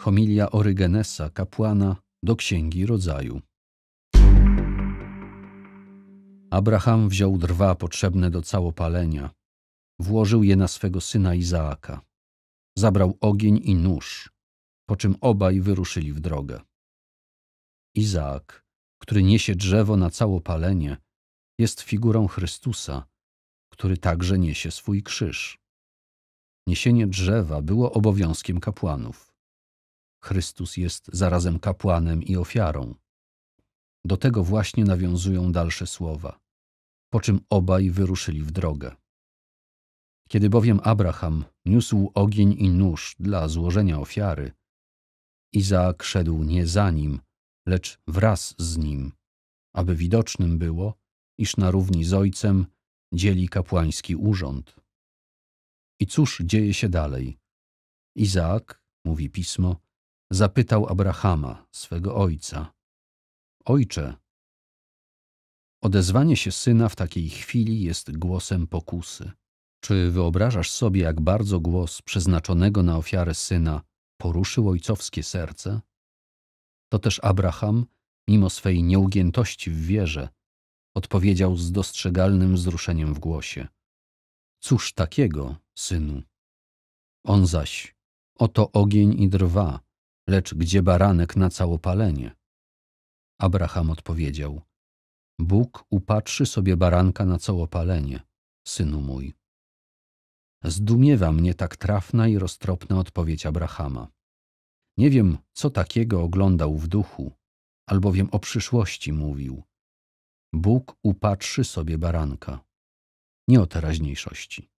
Homilia Orygenesa, kapłana, do Księgi Rodzaju. Abraham wziął drwa potrzebne do całopalenia, włożył je na swego syna Izaaka. Zabrał ogień i nóż, po czym obaj wyruszyli w drogę. Izaak, który niesie drzewo na całopalenie, jest figurą Chrystusa, który także niesie swój krzyż. Niesienie drzewa było obowiązkiem kapłanów. Chrystus jest zarazem kapłanem i ofiarą. Do tego właśnie nawiązują dalsze słowa, po czym obaj wyruszyli w drogę. Kiedy bowiem Abraham niósł ogień i nóż dla złożenia ofiary, Izaak szedł nie za nim, lecz wraz z nim, aby widocznym było, iż na równi z ojcem dzieli kapłański urząd. I cóż dzieje się dalej? Izaak, mówi pismo, zapytał Abrahama, swego ojca: Ojcze, odezwanie się syna w takiej chwili jest głosem pokusy. Czy wyobrażasz sobie, jak bardzo głos przeznaczonego na ofiarę syna poruszył ojcowskie serce? To też Abraham, mimo swej nieugiętości w wierze, odpowiedział z dostrzegalnym wzruszeniem w głosie: Cóż takiego, synu? On zaś: Oto ogień i drwa, lecz gdzie baranek na całopalenie? Abraham odpowiedział: Bóg upatrzy sobie baranka na całopalenie, synu mój. Zdumiewa mnie tak trafna i roztropna odpowiedź Abrahama. Nie wiem, co takiego oglądał w duchu, albowiem o przyszłości mówił. Bóg upatrzy sobie baranka, nie o teraźniejszości.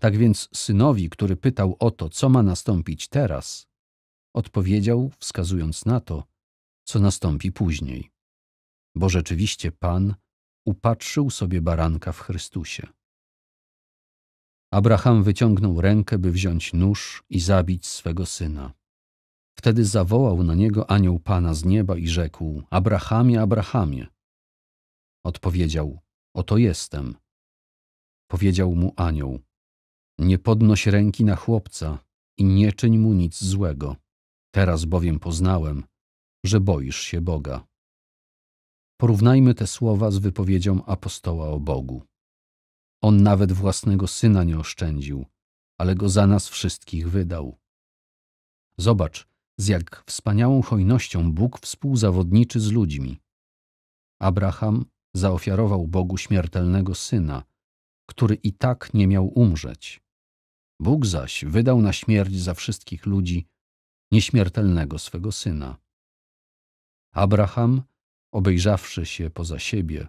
Tak więc synowi, który pytał o to, co ma nastąpić teraz, Odpowiedział, wskazując na to, co nastąpi później. Bo rzeczywiście Pan upatrzył sobie baranka w Chrystusie. Abraham wyciągnął rękę, by wziąć nóż i zabić swego syna. Wtedy zawołał na niego anioł Pana z nieba i rzekł: Abrahamie, Abrahamie. Odpowiedział: Oto jestem. Powiedział mu anioł: Nie podnoś ręki na chłopca i nie czyń mu nic złego. Teraz bowiem poznałem, że boisz się Boga. Porównajmy te słowa z wypowiedzią apostoła o Bogu. On nawet własnego syna nie oszczędził, ale go za nas wszystkich wydał. Zobacz, z jak wspaniałą hojnością Bóg współzawodniczy z ludźmi. Abraham zaofiarował Bogu śmiertelnego syna, który i tak nie miał umrzeć. Bóg zaś wydał na śmierć za wszystkich ludzi nieśmiertelnego swego syna. Abraham, obejrzawszy się poza siebie,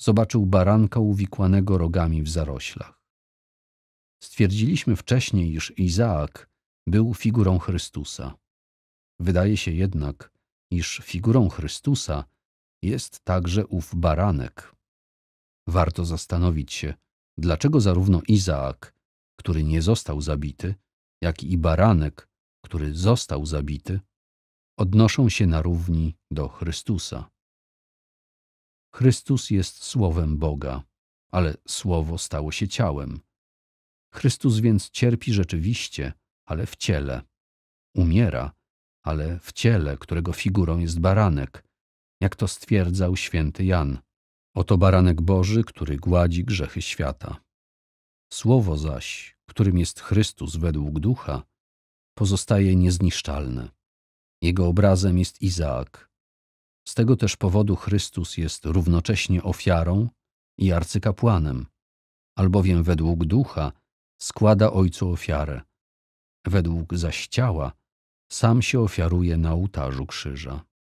zobaczył baranka uwikłanego rogami w zaroślach. Stwierdziliśmy wcześniej, iż Izaak był figurą Chrystusa. Wydaje się jednak, iż figurą Chrystusa jest także ów baranek. Warto zastanowić się, dlaczego zarówno Izaak, który nie został zabity, jak i baranek który został zabity, odnoszą się na równi do Chrystusa. Chrystus jest słowem Boga, ale słowo stało się ciałem. Chrystus więc cierpi rzeczywiście, ale w ciele. Umiera, ale w ciele, którego figurą jest baranek, jak to stwierdzał święty Jan. Oto baranek Boży, który gładzi grzechy świata. Słowo zaś, którym jest Chrystus według ducha, pozostaje niezniszczalne. Jego obrazem jest Izaak. Z tego też powodu Chrystus jest równocześnie ofiarą i arcykapłanem, albowiem według ducha składa Ojcu ofiarę, według zaś ciała sam się ofiaruje na ołtarzu krzyża.